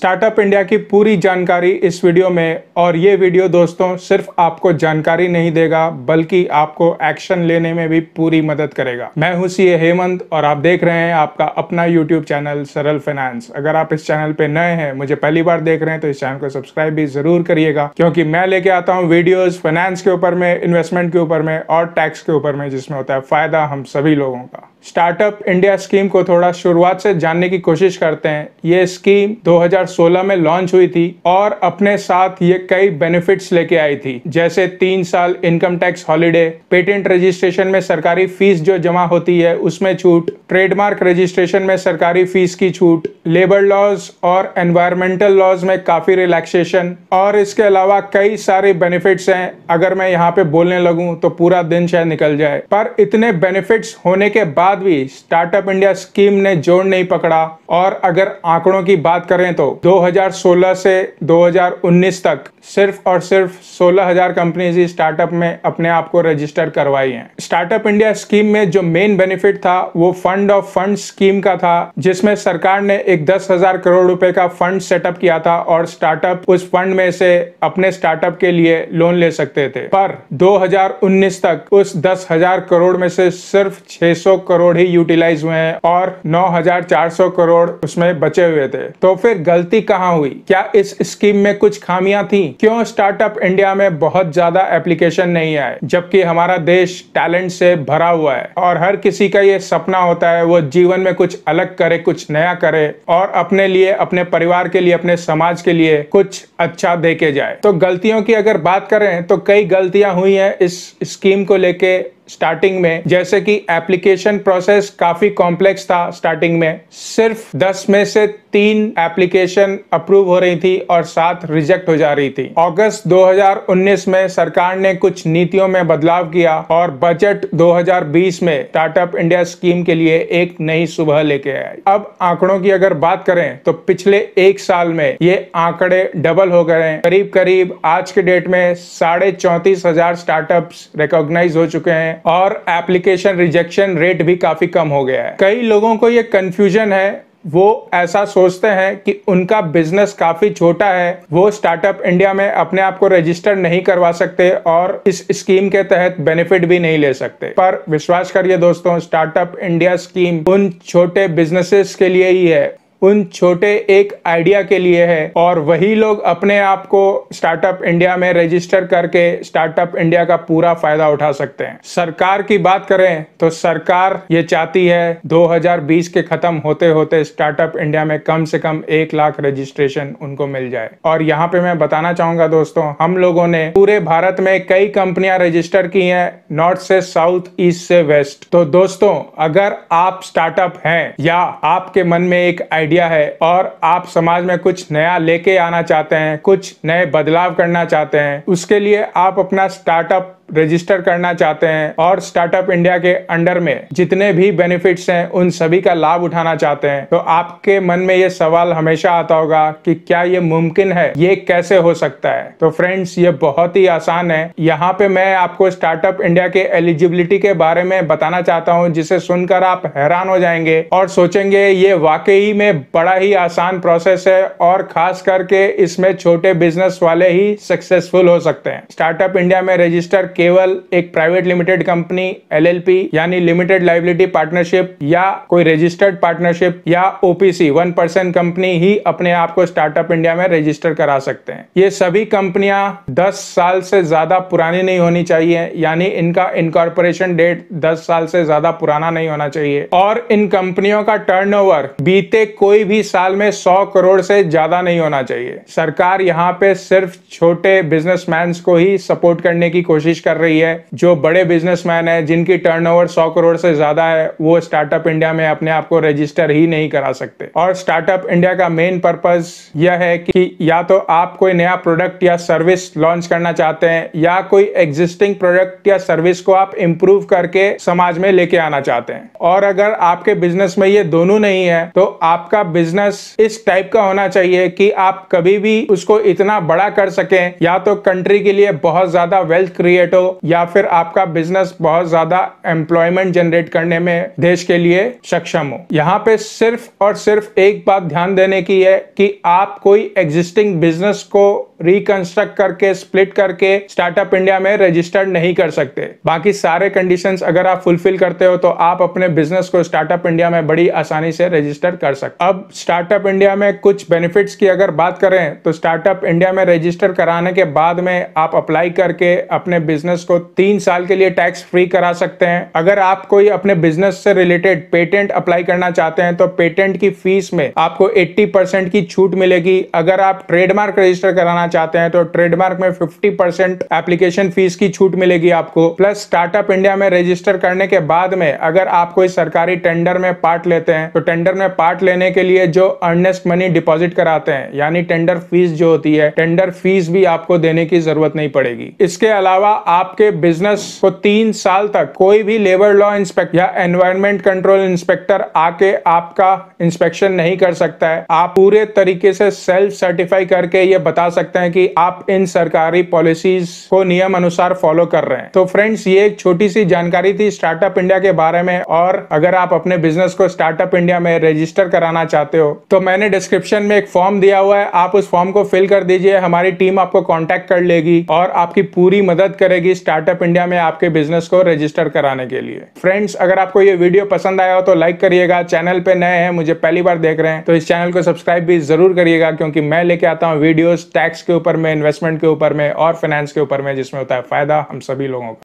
startup India की पूरी जानकारी इस वीडियो में और ये वीडियो दोस्तों सिर्फ आपको जानकारी नहीं देगा बल्कि आपको एक्शन लेने में भी पूरी मदद करेगा मैं हूं सी हेमंत और आप देख रहे हैं आपका अपना यूट्यूब चैनल सरल फाइनेंस अगर आप इस चैनल पे नए हैं मुझे पहली बार देख रहे हैं तो इस चैनल को सब्सक्राइब भी जरूर करिएगा क्योंकि मैं लेके आता हूँ वीडियोज फाइनेंस के ऊपर में इन्वेस्टमेंट के ऊपर में और टैक्स के ऊपर में जिसमें होता है फायदा हम सभी लोगों का स्टार्टअप इंडिया स्कीम को थोड़ा शुरुआत से जानने की कोशिश करते हैं ये स्कीम 2016 में लॉन्च हुई थी और अपने साथ ये कई बेनिफिट्स लेके आई थी जैसे तीन साल income tax holiday patent registration में सरकारी फीस जो जमा होती है उसमें छूट ट्रेडमार्क रजिस्ट्रेशन में सरकारी फीस की छूट लेबर लॉज और एनवायरमेंटल लॉज में काफी रिलैक्सेशन और इसके अलावा कई सारे बेनिफिट्स हैं अगर मैं यहाँ पे बोलने लगूँ तो पूरा दिन शायद निकल जाए पर इतने बेनिफिट्स होने के बाद बाद भी स्टार्टअप इंडिया स्कीम ने जोर नहीं पकड़ा और अगर आंकड़ों की बात करें तो 2016 से 2019 तक सिर्फ और सिर्फ 16000 कंपनीज ही स्टार्टअप में अपने आप को रजिस्टर करवाई हैं स्टार्टअप इंडिया स्कीम में जो मेन बेनिफिट था वो फंड ऑफ फंड स्कीम का था जिसमें सरकार ने एक दस हजार करोड़ रुपए का फंड सेटअप किया था और स्टार्टअप उस फंड में से अपने स्टार्टअप के लिए लोन ले सकते थे पर 2019 तक उस दस हजार करोड़ में से सिर्फ 600 करोड़ करोड़ ही यूटिलाइज हुए हैं और 9,400 करोड़ उसमें बचे हुए थे तो फिर गलती कहाँ हुई क्या इस स्कीम में कुछ खामियां थी क्यों स्टार्टअप इंडिया में बहुत ज्यादा एप्लीकेशन नहीं आए जबकि हमारा देश टैलेंट से भरा हुआ है और हर किसी का ये सपना होता है वो जीवन में कुछ अलग करे कुछ नया करे और अपने लिए अपने परिवार के लिए अपने समाज के लिए कुछ अच्छा दे जाए तो गलतियों की अगर बात करें तो कई गलतियां हुई हैं इस स्कीम को लेके स्टार्टिंग में जैसे कि एप्लीकेशन प्रोसेस काफी कॉम्प्लेक्स था स्टार्टिंग में सिर्फ 10 में से तीन एप्लीकेशन अप्रूव हो रही थी और सात रिजेक्ट हो जा रही थी अगस्त 2019 में सरकार ने कुछ नीतियों में बदलाव किया और बजट 2020 में स्टार्टअप इंडिया स्कीम के लिए एक नई सुबह लेके आई अब आंकड़ों की अगर बात करें तो पिछले एक साल में ये आंकड़े डबल हो गए हैं करीब करीब आज के डेट में साढ़े चौतीस हजार स्टार्टअप रिकॉग्नाइज हो चुके हैं और एप्लीकेशन रिजेक्शन रेट भी काफी कम हो गया है कई लोगों को ये कंफ्यूजन है वो ऐसा सोचते हैं कि उनका बिजनेस काफ़ी छोटा है वो स्टार्टअप इंडिया में अपने आप को रजिस्टर नहीं करवा सकते और इस स्कीम के तहत बेनिफिट भी नहीं ले सकते पर विश्वास करिए दोस्तों स्टार्टअप इंडिया स्कीम उन छोटे बिजनेसेस के लिए ही है उन छोटे एक आइडिया के लिए है और वही लोग अपने आप को स्टार्टअप इंडिया में रजिस्टर करके स्टार्टअप इंडिया का पूरा फायदा उठा सकते हैं सरकार की बात करें तो सरकार ये चाहती है 2020 के खत्म होते होते स्टार्टअप इंडिया में कम से कम एक लाख रजिस्ट्रेशन उनको मिल जाए और यहाँ पे मैं बताना चाहूंगा दोस्तों हम लोगों ने पूरे भारत में कई कंपनियां रजिस्टर की है नॉर्थ से साउथ ईस्ट से वेस्ट तो दोस्तों अगर आप स्टार्टअप हैं या आपके मन में एक आइडिया आइडिया है और आप समाज में कुछ नया लेके आना चाहते हैं कुछ नए बदलाव करना चाहते हैं उसके लिए आप अपना स्टार्टअप रजिस्टर करना चाहते हैं और स्टार्टअप इंडिया के अंडर में जितने भी बेनिफिट्स हैं उन सभी का लाभ उठाना चाहते हैं तो आपके मन में ये सवाल हमेशा आता होगा कि क्या ये मुमकिन है ये कैसे हो सकता है तो फ्रेंड्स ये बहुत ही आसान है यहाँ पे मैं आपको स्टार्टअप इंडिया के एलिजिबिलिटी के बारे में बताना चाहता हूँ जिसे सुनकर आप हैरान हो जाएंगे और सोचेंगे ये वाकई में बड़ा ही आसान प्रोसेस है और खास करके इसमें छोटे बिजनेस वाले ही सक्सेसफुल हो सकते हैं स्टार्टअप इंडिया में रजिस्टर केवल एक प्राइवेट लिमिटेड कंपनी एलएलपी यानी लिमिटेड लाइबिलिटी पार्टनरशिप या कोई रजिस्टर्ड पार्टनरशिप या ओपीसी वन परसेंट कंपनी ही अपने आप को स्टार्टअप इंडिया में रजिस्टर करा सकते हैं ये सभी कंपनियां दस साल से ज्यादा पुरानी नहीं होनी चाहिए यानी इनका इनकॉर्पोरेशन डेट दस साल से ज्यादा पुराना नहीं होना चाहिए और इन कंपनियों का टर्न बीते कोई भी साल में सौ करोड़ से ज्यादा नहीं होना चाहिए सरकार यहाँ पे सिर्फ छोटे बिजनेसमैन को ही सपोर्ट करने की कोशिश कर कर रही है जो बड़े बिजनेसमैन है जिनकी टर्नओवर 100 करोड़ से ज्यादा है वो स्टार्टअप इंडिया में अपने आप को रजिस्टर ही नहीं करा सकते और स्टार्टअप इंडिया का मेन पर्पज यह है कि या तो आप कोई नया प्रोडक्ट या सर्विस लॉन्च करना चाहते हैं या कोई एग्जिस्टिंग प्रोडक्ट या सर्विस को आप इम्प्रूव करके समाज में लेके आना चाहते हैं और अगर आपके बिजनेस में ये दोनों नहीं है तो आपका बिजनेस इस टाइप का होना चाहिए कि आप कभी भी उसको इतना बड़ा कर सकें या तो कंट्री के लिए बहुत ज्यादा वेल्थ क्रिएट जनरेट हो या फिर आपका बिजनेस बहुत ज्यादा एम्प्लॉयमेंट जनरेट करने में देश के लिए सक्षम हो यहाँ पे सिर्फ और सिर्फ एक बात ध्यान देने की है कि आप कोई एग्जिस्टिंग बिजनेस को रिकंस्ट्रक्ट करके स्प्लिट करके स्टार्टअप इंडिया में रजिस्टर्ड नहीं कर सकते बाकी सारे कंडीशन अगर आप फुलफिल करते हो तो आप अपने बिजनेस को स्टार्टअप इंडिया में बड़ी आसानी से रजिस्टर कर सकते अब स्टार्टअप इंडिया में कुछ बेनिफिट्स की अगर बात करें तो स्टार्टअप इंडिया में रजिस्टर कराने के बाद में आप अप्लाई करके अपने बिजनेस बिजनेस को तीन साल के लिए टैक्स फ्री करा सकते हैं अगर आप कोई अपने बिजनेस से रिलेटेड पेटेंट अप्लाई करना चाहते हैं तो पेटेंट की फीस में आपको 80 परसेंट की छूट मिलेगी अगर आप ट्रेडमार्क रजिस्टर कराना चाहते हैं तो ट्रेडमार्क में फिफ्टी परसेंट एप्लीकेशन फीस की छूट मिलेगी आपको प्लस स्टार्टअप इंडिया में रजिस्टर करने के बाद में अगर आप कोई सरकारी टेंडर में पार्ट लेते हैं तो टेंडर में पार्ट लेने के लिए जो अर्नेस्ट मनी डिपॉजिट कराते हैं यानी टेंडर फीस जो होती है टेंडर फीस भी आपको देने की जरूरत नहीं पड़ेगी इसके अलावा आपके बिजनेस को तीन साल तक कोई भी लेबर लॉ इंस्पेक्टर या एनवायरमेंट कंट्रोल इंस्पेक्टर आके आपका इंस्पेक्शन नहीं कर सकता है आप पूरे तरीके से सेल्फ सर्टिफाई करके ये बता सकते हैं कि आप इन सरकारी पॉलिसीज को नियम अनुसार फॉलो कर रहे हैं तो फ्रेंड्स ये एक छोटी सी जानकारी थी स्टार्टअप इंडिया के बारे में और अगर आप अपने बिजनेस को स्टार्टअप इंडिया में रजिस्टर कराना चाहते हो तो मैंने डिस्क्रिप्शन में एक फॉर्म दिया हुआ है आप उस फॉर्म को फिल कर दीजिए हमारी टीम आपको कॉन्टेक्ट कर लेगी और आपकी पूरी मदद करेगी लगेगी स्टार्टअप इंडिया में आपके बिजनेस को रजिस्टर कराने के लिए फ्रेंड्स अगर आपको ये वीडियो पसंद आया हो तो लाइक करिएगा चैनल पे नए हैं मुझे पहली बार देख रहे हैं तो इस चैनल को सब्सक्राइब भी जरूर करिएगा क्योंकि मैं लेके आता हूँ वीडियो टैक्स के ऊपर में इन्वेस्टमेंट के ऊपर में और फाइनेंस के ऊपर में जिसमें होता है फायदा हम सभी लोगों का